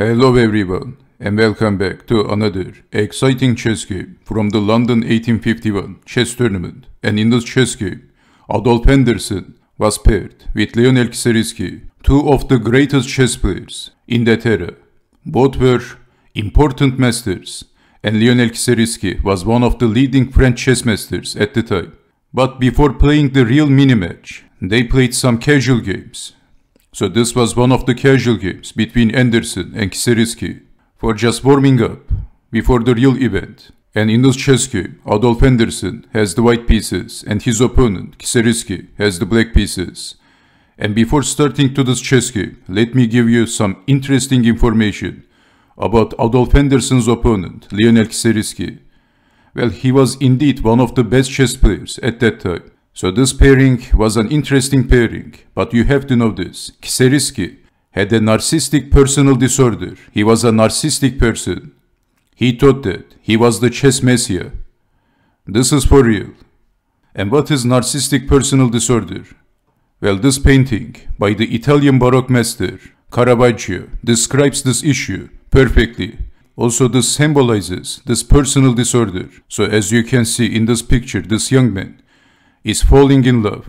Hello everyone and welcome back to another exciting chess game from the London 1851 chess tournament. And in this chess game, Adolf Henderson was paired with Leonel Elkiserisky, two of the greatest chess players in that era. Both were important masters and Leonel Elkiserisky was one of the leading French chess masters at the time. But before playing the real mini-match, they played some casual games so this was one of the casual games between Anderson and Kiseriski for just warming up before the real event. And in this chess game, Adolf Anderson has the white pieces and his opponent Kiseriski has the black pieces. And before starting to this chess game, let me give you some interesting information about Adolf Anderson's opponent, Lionel Kiseriski. Well, he was indeed one of the best chess players at that time so this pairing was an interesting pairing, but you have to know this. Kiseriski had a narcissistic personal disorder. He was a narcissistic person. He thought that he was the chess messiah. This is for real. And what is narcissistic personal disorder? Well, this painting by the Italian Baroque master Caravaggio describes this issue perfectly. Also, this symbolizes this personal disorder. So as you can see in this picture, this young man is falling in love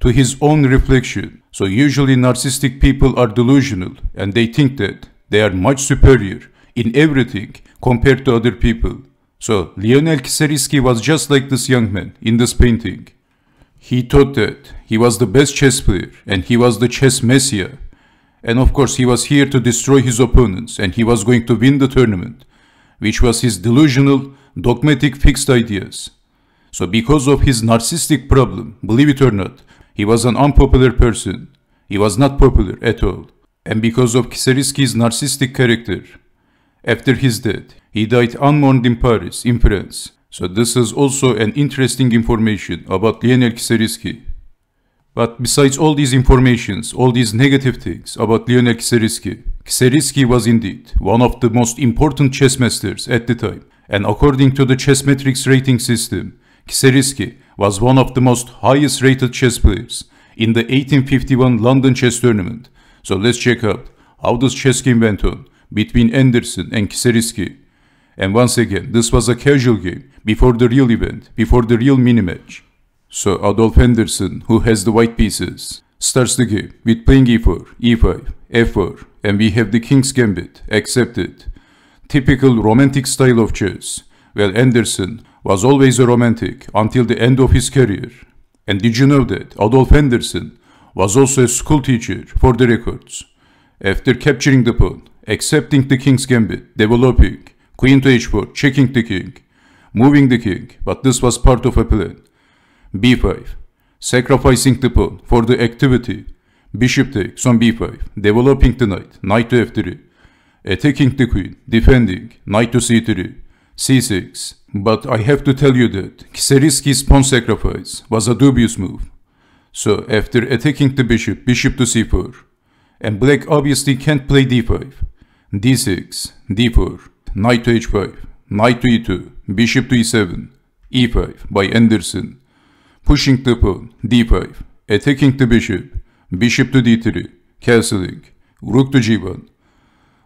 to his own reflection. So usually narcissistic people are delusional and they think that they are much superior in everything compared to other people. So Lionel Kiserisky was just like this young man in this painting. He thought that he was the best chess player and he was the chess messiah. And of course he was here to destroy his opponents and he was going to win the tournament, which was his delusional, dogmatic fixed ideas. So because of his narcissistic problem, believe it or not, he was an unpopular person. He was not popular at all. And because of Kiserisky's narcissistic character, after his death, he died unmourned in Paris, in France. So this is also an interesting information about Lionel Kiserisky. But besides all these informations, all these negative things about Lionel Kiserisky, Kiserisky was indeed one of the most important chess masters at the time. And according to the Chess metrics rating system, Kiserisky was one of the most highest rated chess players in the 1851 London chess tournament. So let's check out how this chess game went on between Anderson and Kiserisky. And once again, this was a casual game before the real event, before the real mini-match. So Adolf Anderson, who has the white pieces, starts the game with playing e4, e5, f4 and we have the king's gambit accepted. Typical romantic style of chess. Well Anderson was always a romantic until the end of his career. And did you know that Adolf Henderson was also a school teacher for the records? After capturing the pawn, accepting the king's gambit, developing, queen to h4, checking the king, moving the king, but this was part of a plan. b5, sacrificing the pawn for the activity, bishop takes on b5, developing the knight, knight to f3, attacking the queen, defending, knight to c3, C6. But I have to tell you that Kisariski's pawn sacrifice was a dubious move. So after attacking the bishop, bishop to c4, and black obviously can't play d5, d6, d4, knight to h5, knight to e2, bishop to e7, e5 by Anderson, pushing the pawn, d5, attacking the bishop, bishop to d3, castling, rook to g1,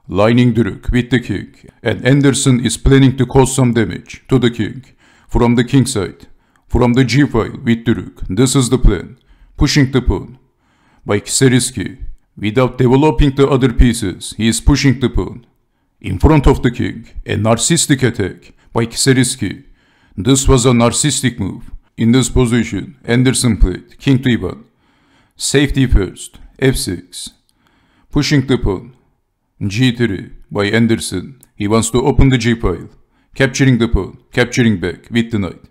Lining the rook with the king, and Anderson is planning to cause some damage to the king from the king side, from the g-file with the rook. This is the plan. Pushing the pawn by Kiseriski. Without developing the other pieces, he is pushing the pawn. In front of the king, a narcissistic attack by Kiseriski. This was a narcissistic move. In this position, Anderson played king to Ivan. Safety first, f6. Pushing the pawn, G3 by Anderson. He wants to open the G file. Capturing the pawn, capturing back with the knight.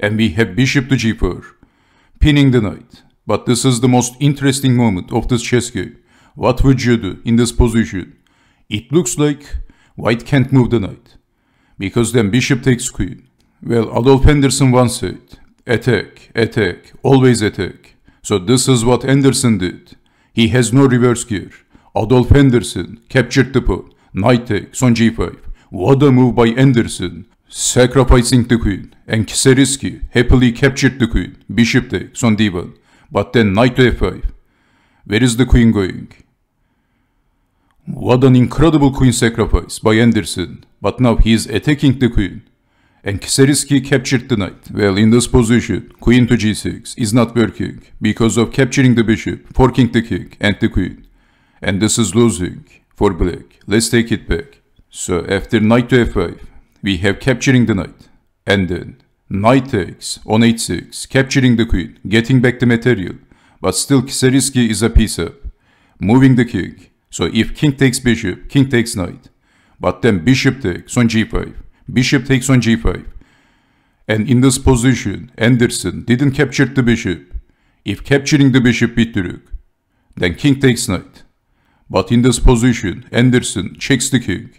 And we have bishop to g4. Pinning the knight. But this is the most interesting moment of this chess game. What would you do in this position? It looks like white can't move the knight. Because then bishop takes queen. Well, Adolf Anderson once said, attack, attack, always attack. So this is what Anderson did. He has no reverse gear. Adolf Henderson captured the pawn, knight takes on g5. What a move by Anderson. Sacrificing the queen, and Kiseriski happily captured the queen, bishop takes on d1, but then knight to f5. Where is the queen going? What an incredible queen sacrifice by Anderson, but now he is attacking the queen. And Kiseriski captured the knight. Well, in this position, queen to g6 is not working because of capturing the bishop, forking the king and the queen. And this is losing for black. Let's take it back. So after knight to f5, we have capturing the knight. And then knight takes on h6, capturing the queen, getting back the material. But still Kisariski is a piece up. Moving the king. So if king takes bishop, king takes knight. But then bishop takes on g5, bishop takes on g5. And in this position, Anderson didn't capture the bishop. If capturing the bishop beat the then king takes knight. But in this position, Anderson checks the king.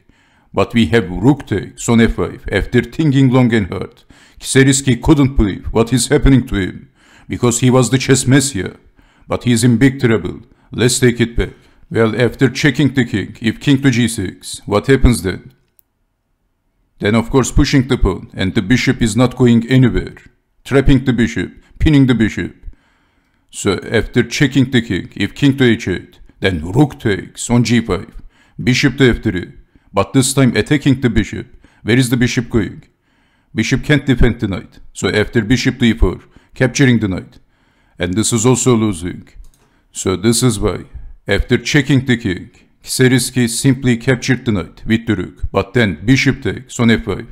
But we have rook takes son f5 after thinking long and hard. Kiseriski couldn't believe what is happening to him, because he was the chess messiah. But he is in big trouble. Let's take it back. Well, after checking the king, if king to g6, what happens then? Then of course pushing the pawn, and the bishop is not going anywhere. Trapping the bishop, pinning the bishop. So after checking the king, if king to h8, then rook takes on g5, bishop to f3. But this time attacking the bishop. Where is the bishop going? Bishop can't defend the knight. So after bishop to e4, capturing the knight. And this is also losing. So this is why, after checking the king, Kiseriski simply captured the knight with the rook. But then bishop takes on f5.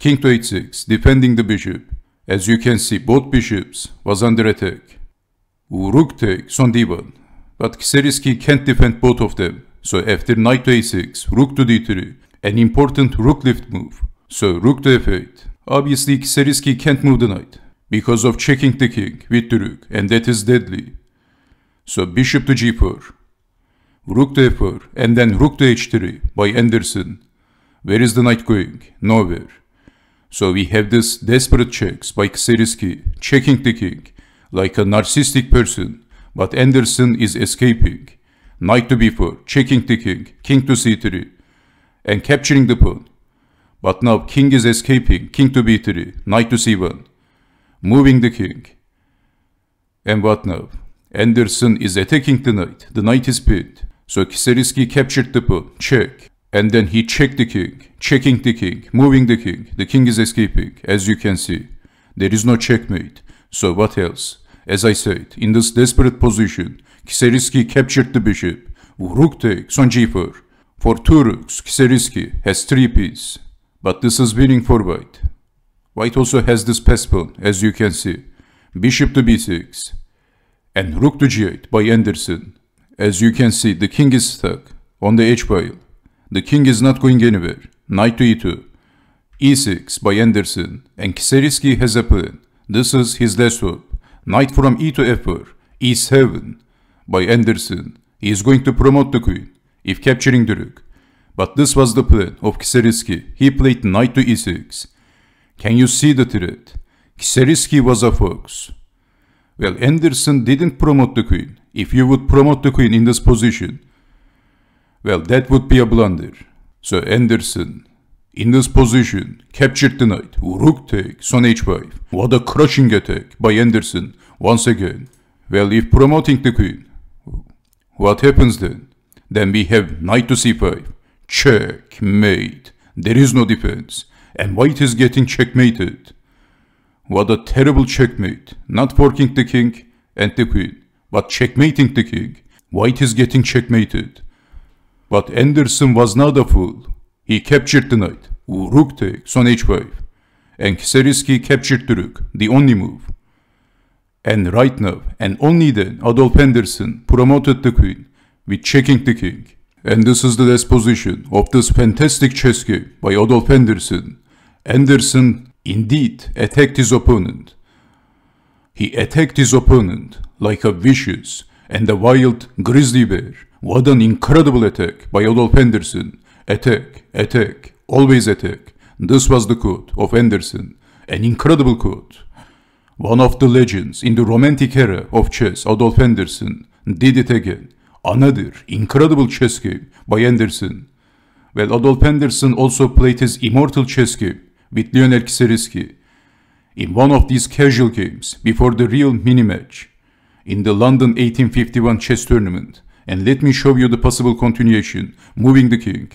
King to h6, defending the bishop. As you can see, both bishops was under attack. Rook takes on d1. But Kseriski can't defend both of them, so after knight to a6, rook to d3, an important rook lift move, so rook to f8. Obviously Kseriski can't move the knight, because of checking the king with the rook, and that is deadly. So bishop to g4, rook to f4, and then rook to h3 by Anderson. Where is the knight going? Nowhere. So we have this desperate checks by Kseriski, checking the king, like a narcissistic person but Anderson is escaping. Knight to b4, checking the king, king to c3, and capturing the pawn. But now king is escaping, king to b3, knight to c1, moving the king. And what now? Anderson is attacking the knight, the knight is pinned. So Kiseriski captured the pawn, check. And then he checked the king, checking the king, moving the king. The king is escaping, as you can see. There is no checkmate. So what else? As I said, in this desperate position, Kiseriski captured the bishop. Rook takes on G4. For Turuks, Kiseriski has three pieces. But this is winning for white. White also has this pawn, as you can see. Bishop to b6. And Rook to g8 by Anderson. As you can see, the king is stuck on the h-file. The king is not going anywhere. Knight to e2. e6 by Anderson. And Kiseriski has a plan. This is his last move. Night from E to F4, E7 by Anderson. He is going to promote the queen, if capturing the rook. But this was the plan of Kiseriski. He played knight to e6. Can you see the threat? Kiseriski was a fox. Well, Anderson didn't promote the queen. If you would promote the queen in this position, well, that would be a blunder. So Anderson in this position, captured the knight, rook takes on h5. What a crushing attack by Anderson, once again. Well, if promoting the queen, what happens then? Then we have knight to c5. Checkmate. There is no defense. And white is getting checkmated. What a terrible checkmate. Not forking the king and the queen, but checkmating the king. White is getting checkmated. But Anderson was not a fool. He captured the knight, rook takes on h5, and Kiseriski captured the rook, the only move. And right now, and only then, Adolf Henderson promoted the queen with checking the king. And this is the last position of this fantastic chess game by Adolf Henderson. Henderson indeed attacked his opponent. He attacked his opponent like a vicious and a wild grizzly bear. What an incredible attack by Adolf Henderson. Attack, attack, always attack. This was the quote of Anderson, an incredible quote. One of the legends in the romantic era of chess, Adolf Anderson, did it again. Another incredible chess game by Anderson. Well, Adolf Anderson also played his immortal chess game with Lionel Kiserisky in one of these casual games before the real mini-match in the London 1851 chess tournament. And let me show you the possible continuation, moving the king.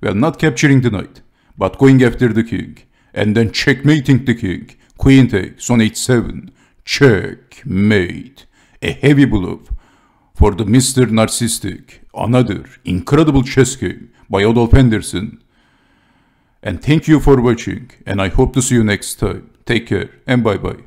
We are not capturing the knight, but going after the king, and then checkmating the king. Queen takes on h7. Checkmate. A heavy blow for the Mr. Narcissistic. Another incredible chess game by Adolf Henderson. And thank you for watching, and I hope to see you next time. Take care, and bye-bye.